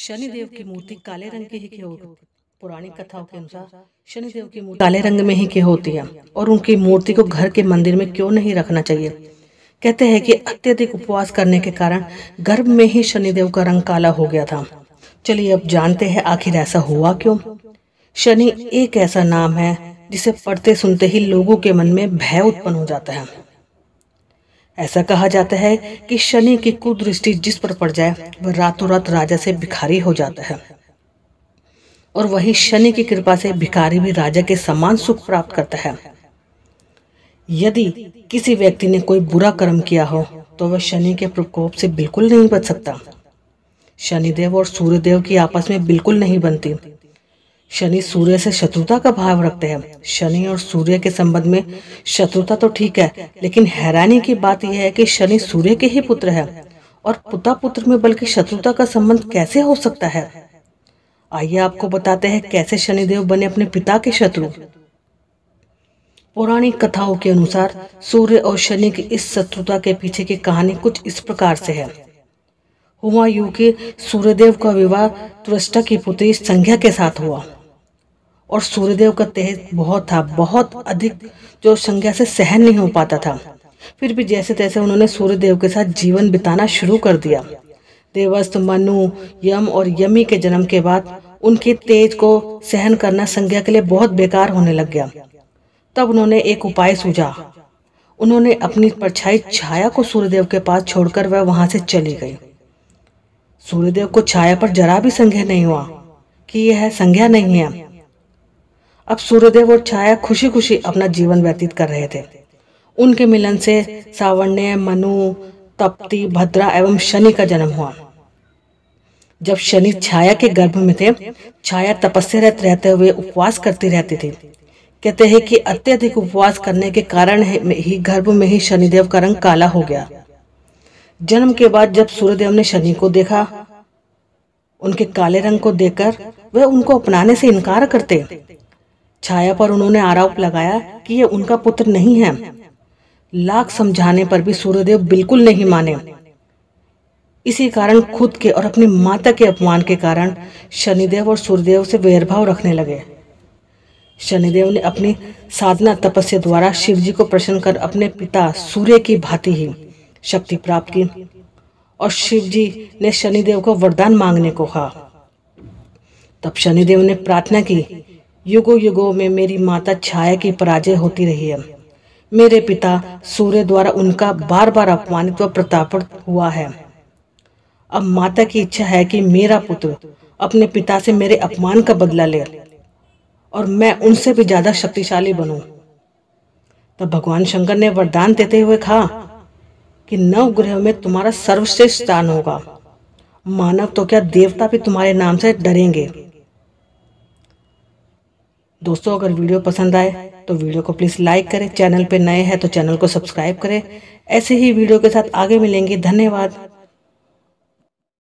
शनिदेव की मूर्ति काले रंग की ही क्यों होती पुरानी कथाओं के अनुसार देव की मूर्ति काले रंग में ही क्यों होती है और उनकी मूर्ति को घर के मंदिर में क्यों नहीं रखना चाहिए कहते हैं कि अत्यधिक उपवास करने के कारण गर्भ में ही शनिदेव का रंग काला हो गया था चलिए अब जानते हैं आखिर ऐसा हुआ क्यों शनि एक ऐसा नाम है जिसे पढ़ते सुनते ही लोगों के मन में भय उत्पन्न हो जाता है ऐसा कहा जाता है कि शनि की कुदृष्टि जिस पर पड़ जाए वह रातों रात राजा से भिखारी हो जाता है और वहीं शनि की कृपा से भिखारी भी राजा के समान सुख प्राप्त करता है यदि किसी व्यक्ति ने कोई बुरा कर्म किया हो तो वह शनि के प्रकोप से बिल्कुल नहीं बच सकता शनिदेव और सूर्यदेव की आपस में बिल्कुल नहीं बनती शनि सूर्य से शत्रुता का भाव रखते हैं शनि और सूर्य के संबंध में शत्रुता तो ठीक है लेकिन हैरानी की बात यह है कि शनि सूर्य के ही पुत्र है और पुता पुत्र में बल्कि शत्रुता का संबंध कैसे हो सकता है आइए आपको बताते हैं कैसे शनिदेव बने अपने पिता के शत्रु पौराणिक कथाओं के अनुसार सूर्य और शनि की इस शत्रुता के पीछे की कहानी कुछ इस प्रकार से है हुमायूं के सूर्यदेव का विवाह तुरस्टा की पुत्री संज्ञा के साथ हुआ और सूर्यदेव का तेज बहुत था बहुत अधिक जो संज्ञा से सहन नहीं हो पाता था फिर भी जैसे तैसे उन्होंने सूर्यदेव के साथ जीवन बिताना शुरू कर दिया देवस्त मनु यम और यमी के जन्म के बाद उनके तेज को सहन करना संज्ञा के लिए बहुत बेकार होने लग गया तब उन्होंने एक उपाय सूझा उन्होंने अपनी परछाई छाया को सूर्यदेव के पास छोड़कर वह वहां से चली गई सूर्यदेव को छाया पर जरा भी संज्ञा नहीं हुआ कि यह संज्ञा नहीं है अब सूर्यदेव और छाया खुशी खुशी अपना जीवन व्यतीत कर रहे थे उनके मिलन से सावर्ण्य मनु तप्ती भद्रा एवं शनि का जन्म हुआ जब शनि छाया के गर्भ में थे छाया तपस्यारत रहते हुए उपवास करती रहती थी कहते हैं कि अत्यधिक उपवास करने के कारण ही गर्भ में ही शनिदेव का रंग काला हो गया जन्म के बाद जब सूर्यदेव ने शनि को देखा उनके काले रंग को देखकर वह उनको अपनाने से इनकार करते छाया पर उन्होंने आरोप लगाया कि ये उनका पुत्र नहीं है लाख समझाने पर भी सूर्यदेव बिल्कुल नहीं माने इसी कारण खुद के और अपनी माता के अपमान के कारण शनिदेव और सूर्यदेव से वैरभाव रखने लगे शनिदेव ने अपनी साधना तपस्या द्वारा शिव जी को प्रसन्न कर अपने पिता सूर्य की भांति ही शक्ति प्राप्त की और शिव जी ने शनिदेव को वरदान मांगने को कहा तब शनिदेव ने प्रार्थना की युगो युगों में मेरी माता छाया की पराजय होती रही है मेरे पिता सूर्य द्वारा उनका बार बार अपमानित व प्रतापण हुआ है अब माता की इच्छा है कि मेरा पुत्र अपने पिता से मेरे अपमान का बदला ले और मैं उनसे भी ज्यादा शक्तिशाली बनूं। तब भगवान शंकर ने वरदान देते हुए कहा कि नव ग्रह में तुम्हारा सर्वश्रेष्ठ स्थान होगा मानव तो क्या देवता भी तुम्हारे नाम से डरेंगे दोस्तों अगर वीडियो पसंद आए तो वीडियो को प्लीज़ लाइक करें चैनल पर नए हैं तो चैनल को सब्सक्राइब करें ऐसे ही वीडियो के साथ आगे मिलेंगे धन्यवाद